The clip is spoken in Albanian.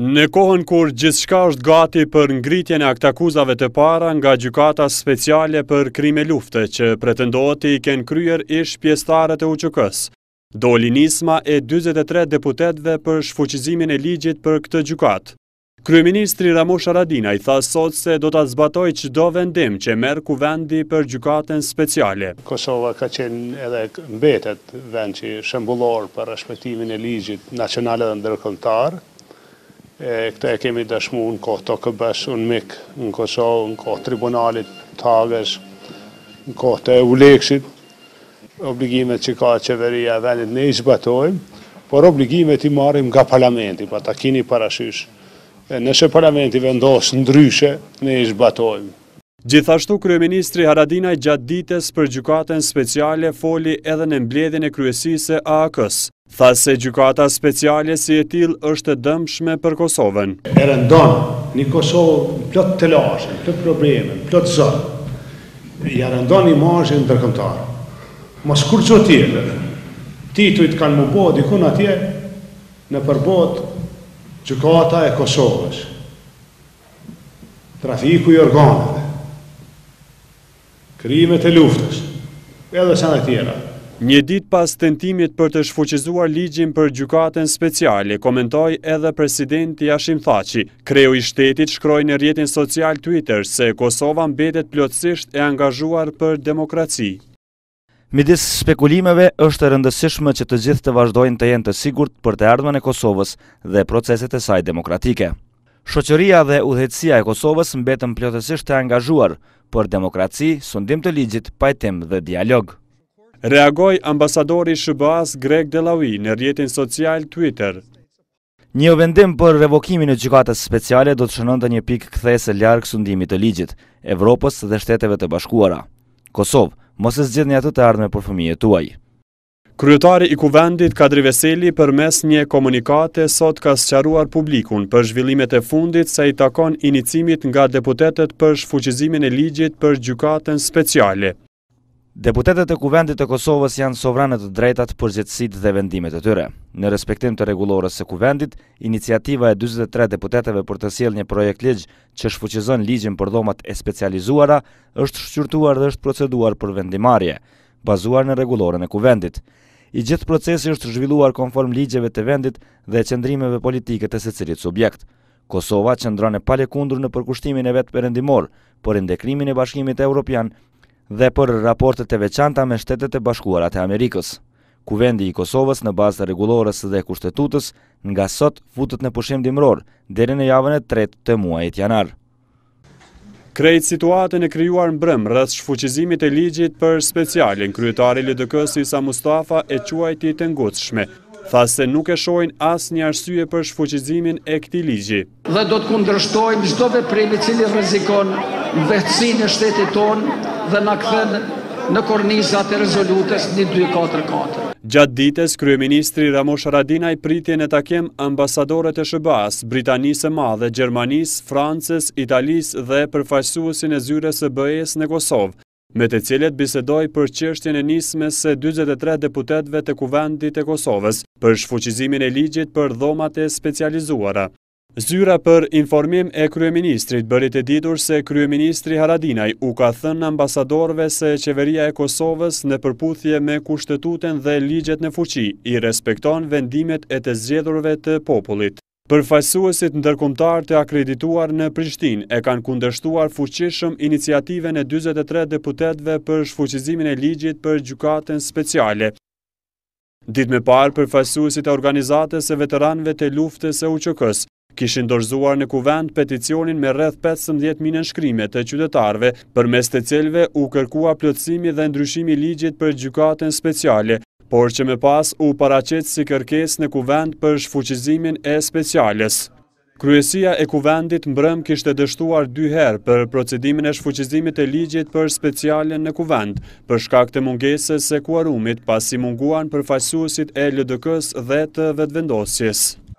Në kohën kur gjithçka është gati për ngritjen e aktakuzave të para nga gjykata speciale për krime lufte që pretendohet i kënë kryer ish pjesëtarët e UÇK-s, doli nisma e 43 deputetëve për shfuqizimin e ligjit për këtë gjykatë. Kryeministri Ramush Aradina i tha sot se do ta zbatoj çdo vendim që merr kuvendi për gjykatën speciale. Kosova ka qenë edhe mbetet vend që shembullor për respektimin e ligjit nacional dhe ndërkombëtar, Këta e kemi dëshmu në kohë të këbës, në mikë, në Kosovë, në kohë tribunalit, të agësh, në kohë të ulekshit. Obligimet që ka qeveria e venit ne i por obligimet i marim nga parlamenti, pa ta kini parashysh. Nëse parlamenti vendosë ndryshe, ne i zbatojmë. Gjithashtu, Kryeministri Haradinaj gjatë ditës për gjukaten speciale foli edhe në mbledhin e kryesise AAK-ës. Tha se gjukata speciale si e til është dëmshme për Kosovën. E rëndonë, një Kosovë plot të lashën, plot probleme, plot zërë, ja rëndonë një majhën në tërkëmtarë. Ma shkurë që ti të të kanë më bëhë dikuna atje në përbot gjukata e Kosovës, trafiku i organeve, krimet e luftës, edhe sa në tjera. Një dit pas tentimit për të shfuqizuar ligjim për gjukaten speciale, komentoj edhe presidenti Ashim Thaci. Kreu i shtetit shkroj në rjetin social Twitter se Kosova mbetet plotësisht e angazhuar për demokraci. Midis spekulimeve është rëndësishme që të gjithë të vazhdojnë të jenë të sigurt për të ardhmen e Kosovës dhe proceset e saj demokratike. Shqoqëria dhe udhëhetësia e Kosovës mbetën plotësisht të angazhuar për demokraci, sundim të ligjit, pajtim dhe dialog. Reagoj ambasadori Shëbaz Greg Delawi në rjetin social Twitter. Një vendim për revokimin e gjykatës speciale do të shënën të një pikë këthes e ljarë kësundimit të ligjit, Evropës dhe shteteve të bashkuara. Kosovë, mos e zgjidhni atë të ardhme për fëmije tuaj. Kryetari i kuvendit Kadri Veseli për mes një komunikate sot ka sëqaruar publikun për zhvillimet e fundit sa i takon inicimit nga deputetet për shfuqizimin e ligjit për gjukatën speciale. Deputetet e kuvendit e Kosovës janë sovranet të drejtat për gjithësit dhe vendimet e tyre. Në respektim të regulorës e kuvendit, iniciativa e 23 deputeteve për të siel një projekt ligj që shfuqizon ligjim për dhomat e specializuara është shqyrtuar dhe është proceduar për vendimarje, bazuar në regulorën e kuvendit i gjithë procesi është zhvilluar konform ligjeve të vendit dhe qëndrimeve politike të se cilit subjekt. Kosova qëndrone pale kundur në përkushtimin e vetë përendimor, për indekrimin e bashkimit e Europian dhe për raportet e veçanta me shtetet e bashkuarat e Amerikës. Kuvendi i Kosovës në bazë të regulores dhe kushtetutës nga sot futët në pushim dimror, dherën e javën e tret të muajit janarë. Krejt situatën e kryuar në brëm rrës shfuqizimit e ligjit për specialin, kryetari LDK si sa Mustafa e quajti të ngutshme, tha se nuk e shojnë asë një arsye për shfuqizimin e këti ligji. Dhe do të kundrështojnë gjdo dhe prejmi cili rrezikon vëhtësin e shtetit tonë dhe në këthën në kornizat e rezolutës një Gjatë ditës, Kryeministri Ramosh Radina i priti në takim ambasadorët e Shëbas, Britanisë e Madhe, Gjermanisë, Francës, Italisë dhe përfajsuësin e zyre së bëjes në Kosovë, me të cilët bisedoj për qështjën e nismës se 23 deputetve të kuvendit e Kosovës për shfuqizimin e ligjit për dhomate specializuara. Zyra për informim e Kryeministrit bërit e ditur se Kryeministri Haradinaj u ka thënë ambasadorve se qeveria e Kosovës në përputhje me kushtetuten dhe ligjet në fuqi i respekton vendimet e të zjedhurve të popullit. Përfajsuesit dërkumtar të akredituar në Prishtin e kanë kundështuar fuqishëm iniciative në 23 deputetve për shfuqizimin e ligjit për gjukatën speciale. Ditë me parë përfajsuesit e organizatës e veteranve të luftës e uqëkës, Kishin dorzuar në kuvend peticionin me rrëth 15.000 në shkrimet të qytetarve, për mes të cilve u kërkua plëtsimi dhe ndryshimi ligjit për gjukatën speciale, por që me pas u paracet si kërkes në kuvend për shfuqizimin e speciales. Kryesia e kuvendit mbrëm kishte të dështuar dy për procedimin e shfuqizimit e ligjit për specialen në kuvend, për shkak të mungesës e kuarumit pasi munguan për fajsusit e lëdëkës dhe të vetëvendosjes.